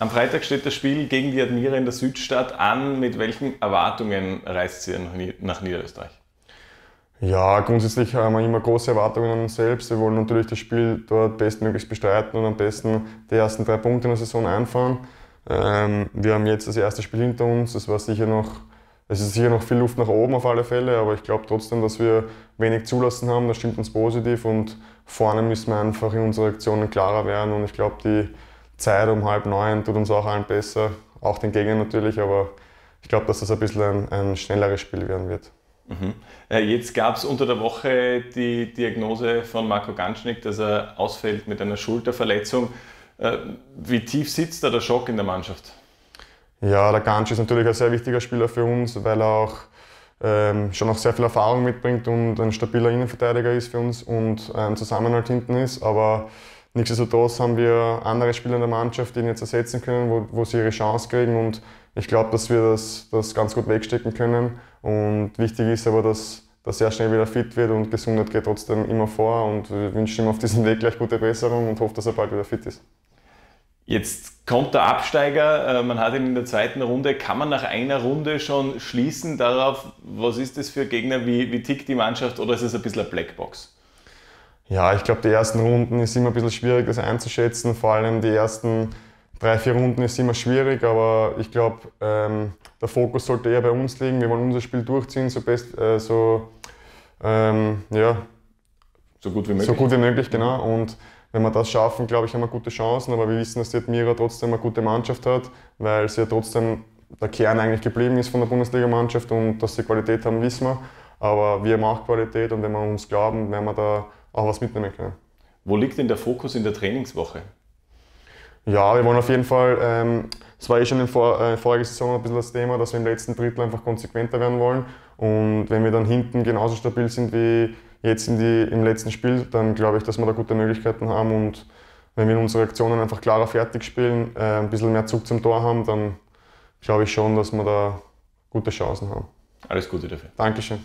Am Freitag steht das Spiel gegen die Admira in der Südstadt an. Mit welchen Erwartungen reist ihr nach Niederösterreich? Ja, grundsätzlich haben wir immer große Erwartungen an uns selbst. Wir wollen natürlich das Spiel dort bestmöglich bestreiten und am besten die ersten drei Punkte in der Saison einfahren. Ähm, wir haben jetzt das erste Spiel hinter uns. Es war sicher noch, es ist sicher noch viel Luft nach oben auf alle Fälle, aber ich glaube trotzdem, dass wir wenig zulassen haben. Das stimmt uns positiv und vorne müssen wir einfach in unserer Aktionen klarer werden und ich glaube, die Zeit um halb neun tut uns auch allen besser, auch den Gegner natürlich, aber ich glaube, dass das ein bisschen ein, ein schnelleres Spiel werden wird. Mhm. Jetzt gab es unter der Woche die Diagnose von Marco Ganschnick, dass er ausfällt mit einer Schulterverletzung. Äh, wie tief sitzt da der Schock in der Mannschaft? Ja, der Gansch ist natürlich ein sehr wichtiger Spieler für uns, weil er auch ähm, schon noch sehr viel Erfahrung mitbringt und ein stabiler Innenverteidiger ist für uns und ein ähm, Zusammenhalt hinten ist. Aber Nichtsdestotrotz haben wir andere Spieler in der Mannschaft, die ihn jetzt ersetzen können, wo, wo sie ihre Chance kriegen. Und ich glaube, dass wir das, das ganz gut wegstecken können. Und wichtig ist aber, dass, dass er schnell wieder fit wird und Gesundheit geht trotzdem immer vor. Und wir wünschen ihm auf diesem Weg gleich gute Besserung und hoffen, dass er bald wieder fit ist. Jetzt kommt der Absteiger, äh, man hat ihn in der zweiten Runde. Kann man nach einer Runde schon schließen darauf, was ist das für Gegner, wie, wie tickt die Mannschaft oder ist es ein bisschen eine Blackbox? Ja, ich glaube, die ersten Runden ist immer ein bisschen schwierig, das einzuschätzen. Vor allem die ersten drei, vier Runden ist immer schwierig, aber ich glaube, ähm, der Fokus sollte eher bei uns liegen. Wir wollen unser Spiel durchziehen, so best, äh, so, ähm, ja, so gut wie möglich. So gut wie möglich, genau. Und wenn wir das schaffen, glaube ich, haben wir gute Chancen. Aber wir wissen, dass die Admira trotzdem eine gute Mannschaft hat, weil sie ja trotzdem der Kern eigentlich geblieben ist von der Bundesliga-Mannschaft und dass sie Qualität haben, wissen wir. Aber wir haben auch Qualität und wenn wir uns glauben, werden wir da auch was mitnehmen können. Wo liegt denn der Fokus in der Trainingswoche? Ja, wir wollen auf jeden Fall, ähm, war eh schon in der äh, voriger Saison ein bisschen das Thema, dass wir im letzten Drittel einfach konsequenter werden wollen. Und wenn wir dann hinten genauso stabil sind wie jetzt die, im letzten Spiel, dann glaube ich, dass wir da gute Möglichkeiten haben. Und wenn wir in unsere Aktionen einfach klarer fertig spielen, äh, ein bisschen mehr Zug zum Tor haben, dann glaube ich schon, dass wir da gute Chancen haben. Alles Gute dafür. Dankeschön.